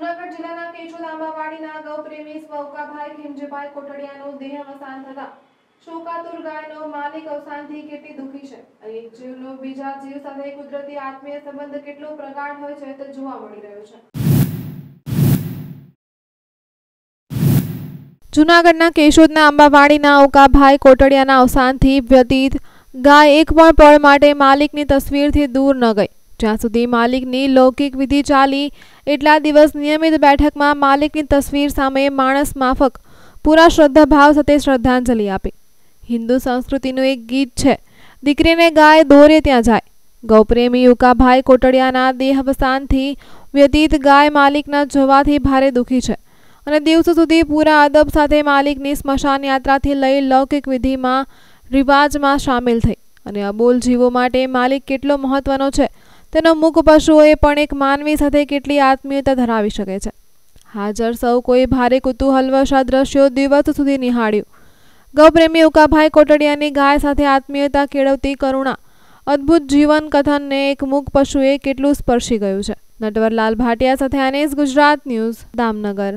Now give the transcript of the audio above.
જુનાગઢ જિલ્લાના કેચોદ આંબાવાડીના ગૌપ્રેમી સ્વકાભાઈ ખીમજીભાઈ કોટડિયાનો દેહ અવસાન થતા શોકાતુર ગાયનો માલિક અવસાનથી કેટલી દુઃખી છે અને એક જીવનો બીજા જીવ સાથે કુદરતી આત્મીય સંબંધ કેટલો પ્રગાઢ હોય છે તે જોવા મળી રહ્યો છે જુનાગઢના કેશોદના આંબાવાડીના ઓકાભાઈ કોટડિયાના અવસાનથી વ્યતીત ગાય એક પણ પળ માટે માલિકની તસવીરથી દૂર ન ગઈ જ્યાં સુધી માલિકની લૌકિક વિધિ ચાલી એટલા દિવસ નિયમિત બેઠકમાં માલિકની તસવીર સામે માણસ માફક પૂરા શ્રદ્ધાભાવ સાથે શ્રદ્ધાંજલિ આપી હિન્દુ સંસ્કૃતિનું એક ગીત છે દીકરીને ગાય દોરે ત્યાં જાય ગૌપ્રેમી યુકાભાઈ કોટડિયાના દેહાવસાનથી વ્યતીત ગાય માલિકના જોવાથી ભારે દુઃખી છે અને દિવસો સુધી પૂરા અદબ સાથે માલિકની સ્મશાન યાત્રાથી લઈ લૌકિક વિધિમાં રિવાજમાં સામેલ થઈ અને અબોલ જીવો માટે માલિક કેટલો મહત્વનો છે તેનો મૂક પશુઓએ પણ એક માનવી સાથે કેટલી આત્મીયતા ધરાવી શકે છે હાજર સૌ કોઈ ભારે કુતૂહલવશ આ દ્રશ્યો દિવસ સુધી નિહાળ્યું ગૌપ્રેમી ઉકાભાઈ કોટડિયાની ગાય સાથે આત્મીયતા કેળવતી કરુણા અદ્ભુત જીવન કથનને એક મૂક પશુએ કેટલું સ્પર્શી ગયું છે નટવરલાલ ભાટિયા સાથે અનેસ ગુજરાત ન્યૂઝ દામનગર